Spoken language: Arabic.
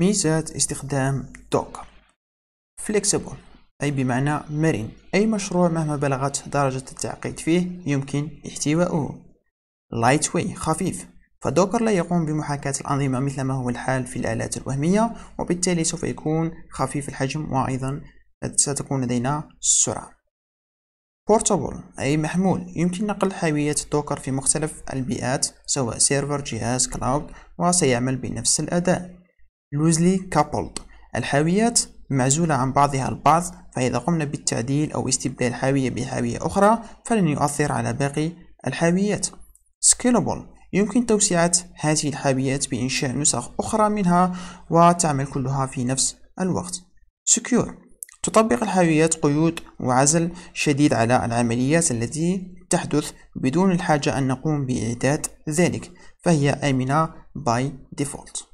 ميزات استخدام دوكر فليكسيبل أي بمعنى مرن أي مشروع مهما بلغت درجة التعقيد فيه يمكن احتواؤه لايت وي خفيف فدوكر لا يقوم بمحاكاة الأنظمة مثل ما هو الحال في الآلات الوهمية وبالتالي سوف يكون خفيف الحجم وأيضا ستكون لدينا السرعة بورتابل أي محمول يمكن نقل حاوية دوكر في مختلف البيئات سواء سيرفر جهاز كلاود وسيعمل بنفس الأداء loosely coupled الحاويات معزولة عن بعضها البعض فإذا قمنا بالتعديل أو استبدال حاوية بحاوية أخرى فلن يؤثر على باقي الحاويات scalable يمكن توسعة هذه الحاويات بإنشاء نسخ أخرى منها وتعمل كلها في نفس الوقت secure تطبق الحاويات قيود وعزل شديد على العمليات التي تحدث بدون الحاجة أن نقوم بإعداد ذلك فهي آمنة by default